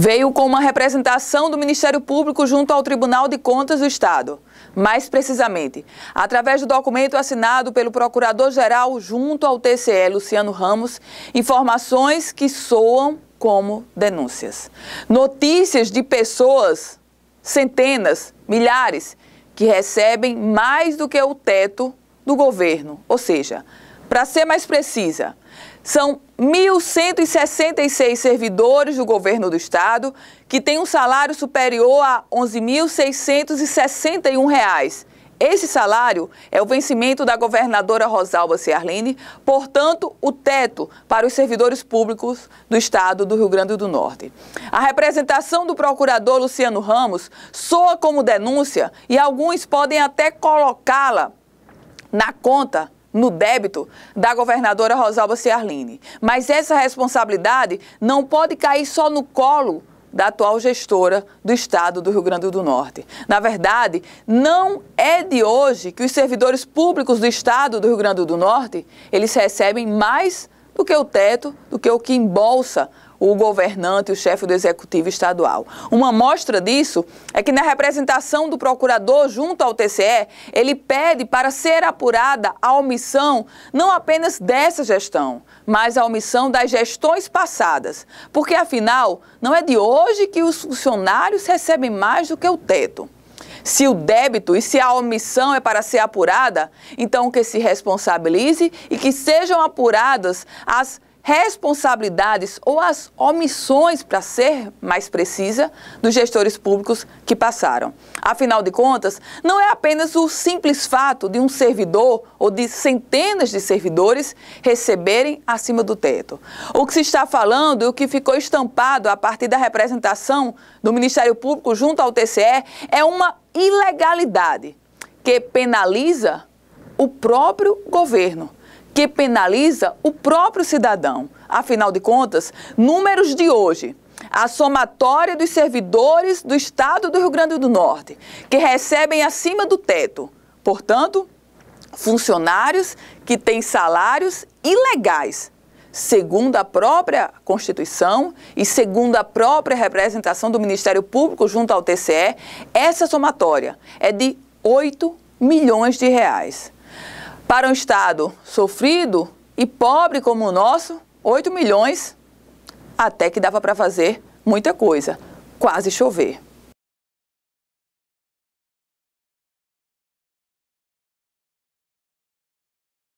veio com uma representação do Ministério Público junto ao Tribunal de Contas do Estado. Mais precisamente, através do documento assinado pelo Procurador-Geral junto ao TCE, Luciano Ramos, informações que soam como denúncias. Notícias de pessoas, centenas, milhares, que recebem mais do que o teto do governo, ou seja, para ser mais precisa, são 1.166 servidores do governo do estado que têm um salário superior a R$ 11.661. Esse salário é o vencimento da governadora Rosalba Ciarlini, portanto, o teto para os servidores públicos do estado do Rio Grande do Norte. A representação do procurador Luciano Ramos soa como denúncia e alguns podem até colocá-la na conta no débito da governadora Rosalba Ciarline. Mas essa responsabilidade não pode cair só no colo da atual gestora do Estado do Rio Grande do Norte. Na verdade, não é de hoje que os servidores públicos do Estado do Rio Grande do Norte, eles recebem mais do que o teto, do que o que embolsa o governante, o chefe do executivo estadual. Uma mostra disso é que na representação do procurador junto ao TCE, ele pede para ser apurada a omissão não apenas dessa gestão, mas a omissão das gestões passadas, porque afinal não é de hoje que os funcionários recebem mais do que o teto. Se o débito e se a omissão é para ser apurada, então que se responsabilize e que sejam apuradas as responsabilidades ou as omissões, para ser mais precisa, dos gestores públicos que passaram. Afinal de contas, não é apenas o simples fato de um servidor ou de centenas de servidores receberem acima do teto. O que se está falando e o que ficou estampado a partir da representação do Ministério Público junto ao TCE é uma ilegalidade que penaliza o próprio governo que penaliza o próprio cidadão. Afinal de contas, números de hoje. A somatória dos servidores do Estado do Rio Grande do Norte, que recebem acima do teto, portanto, funcionários que têm salários ilegais, segundo a própria Constituição e segundo a própria representação do Ministério Público junto ao TCE, essa somatória é de 8 milhões de reais. Para um Estado sofrido e pobre como o nosso, 8 milhões até que dava para fazer muita coisa, quase chover.